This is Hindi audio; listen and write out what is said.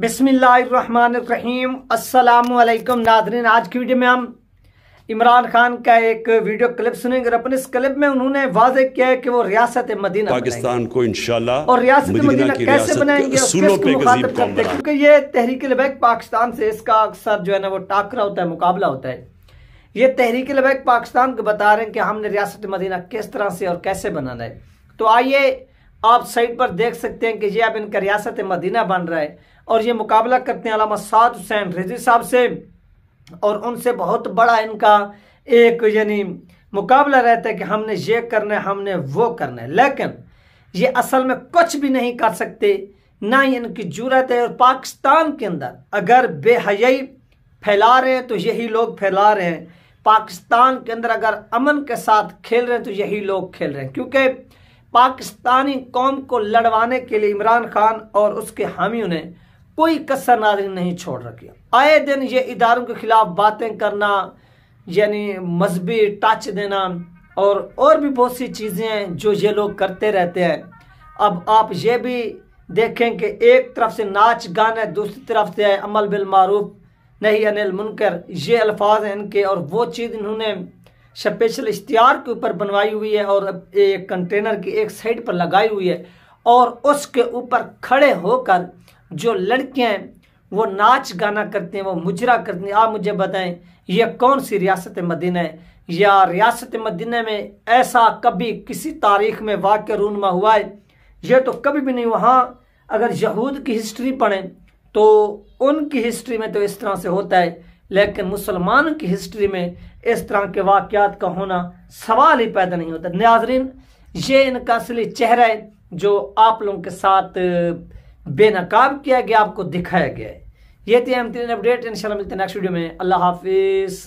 बिसमीम असलकम नादरीन आज की वीडियो में हम इमरान खान का एक वीडियो क्लिप सुनेंगे और अपने इस क्लिप में उन्होंने वाज किया है कि वो रियासत मदीना पाकिस्तान को इंशाल्लाह और रियासत मदीना, मदीना कैसे बनाएंगे क्योंकि ये तहरीक लबैक पाकिस्तान से इसका अक्सर जो है ना वो टाकरा होता है मुकाबला होता है ये तहरीक लबैक पाकिस्तान को बता रहे हैं कि हमने रियासत मदीना किस तरह से और कैसे बनाना है तो आइए आप साइड पर देख सकते हैं कि ये अब इनका रियासत मदीना बन रहा है और ये मुकाबला करते हैं अलामा साद हुसैन रिजी साहब से और उनसे बहुत बड़ा इनका एक यानी मुकाबला रहता है कि हमने ये करना है हमने वो करना है लेकिन ये असल में कुछ भी नहीं कर सकते ना ही इनकी जरूरत है और पाकिस्तान के अंदर अगर बेहयाई फैला रहे हैं तो यही लोग फैला रहे हैं पाकिस्तान के अंदर अगर अमन के साथ खेल रहे हैं तो यही लोग खेल रहे हैं क्योंकि पाकिस्तानी कौम को लड़वाने के लिए इमरान खान और उसके हामियों ने कोई कसर नाजरी नहीं छोड़ रखी आए दिन ये इदारों के खिलाफ बातें करना यानी मजहबी टच देना और और भी बहुत सी चीज़ें जो ये लोग करते रहते हैं अब आप ये भी देखें कि एक तरफ से नाच गाने दूसरी तरफ से अमल बिलमारूफ नहीं अनिल मुनकर ये अल्फाज हैं इनके और वो चीज़ इन्होंने स्पेशल इश्तिहार के ऊपर बनवाई हुई है और एक कंटेनर की एक साइड पर लगाई हुई है और उसके ऊपर खड़े होकर जो लड़कियाँ वो नाच गाना करती हैं वो मुजरा करती हैं आप मुझे बताएं यह कौन सी रियासत मदीना है या रियासत मदीना में ऐसा कभी किसी तारीख में वाक़ रूनमा हुआ है यह तो कभी भी नहीं वहाँ अगर यहूद की हिस्ट्री पढ़ें तो उनकी हिस्ट्री में तो इस तरह से होता है लेकिन मुसलमानों की हिस्ट्री में इस तरह के वाक़ात का होना सवाल ही पैदा नहीं होता नाजरीन ये इनका असली चेहरा है जो आप लोगों के साथ बेनकाब किया गया आपको दिखाया गया है ये थी तीन अपडेट इन मिलते हैं नेक्स्ट वीडियो में अल्लाह हाफिज़